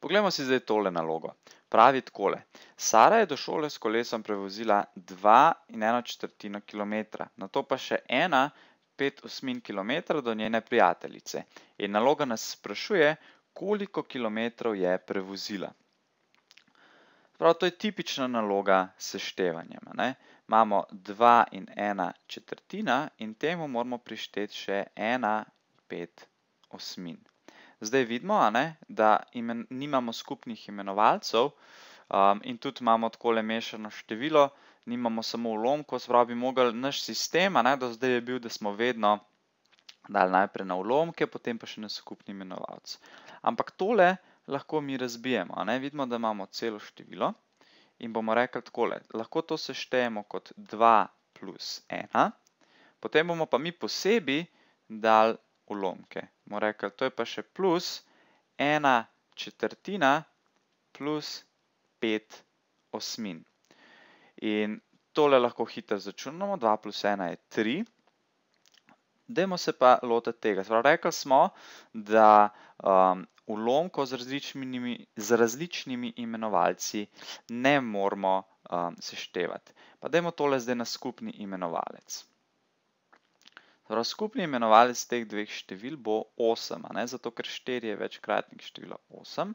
Poglejmo si zdaj tole nalogo. Pravi takole. Sara je do šole s kolesom prevozila 2 in 1 četrtino kilometra, na to pa še 1 5 osmin kilometra do njene prijateljice. In naloga nas sprašuje, koliko kilometrov je prevozila. Prav to je tipična naloga seštevanjem. Imamo 2 in 1 četrtina in temu moramo prišteti še 1 5 osmin kilometra. Zdaj vidimo, ne, da imen, nimamo skupnih imenovalcev um, in tudi imamo tako mešano število, nimamo samo ulomko, spravo bi mogel naš sistem, ne, do zdaj je bil, da smo vedno dali najprej na ulomke, potem pa še na skupni imenovalc. Ampak tole lahko mi razbijemo, ne, vidimo, da imamo celo število in bomo rekli takole, lahko to seštejemo kot 2 plus 1, potem bomo pa mi posebej dali ulomke bomo rekli, to je pa še plus ena četrtina plus pet osmin. In tole lahko hitro začunamo, 2 plus 1 je 3. Dajmo se pa loti tega. Zdaj, rekli smo, da um, ulomko z različnimi imenovalci ne moramo um, seštevati. Pa dajmo tole zdaj na skupni imenovalec. Zdaj. Torej, skupni imenovalec teh dveh števil bo 8, ne, zato ker 4 je večkratnik števila 8.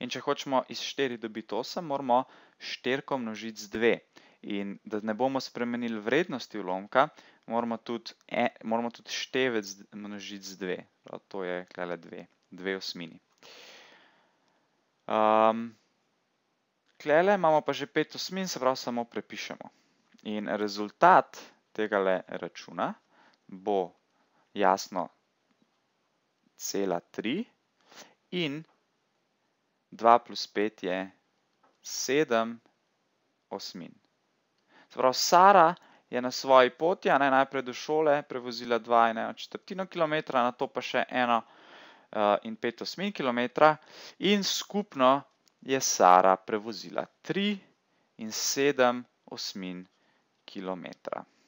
In če hočemo iz 4 dobiti 8, moramo 4 množiti z 2. In da ne bomo spremenili vrednosti ulomka, moramo tudi, e, moramo tudi števec množiti z 2. To je kljele 2, 2 osmini. Um, ehm, kljele imamo pa že 5 osmin, se pravi samo prepišemo. In rezultat tega le računa, bo jasno cela 3 in 2 plus 5 je 7 osmin. Zaprav, Sara je na svoji poti, a naj najprej do šole, prevozila 2,4 km, na to pa še 1 eh, in 5 osmin km in skupno je Sara prevozila 3 in 7 osmin km. Thank you.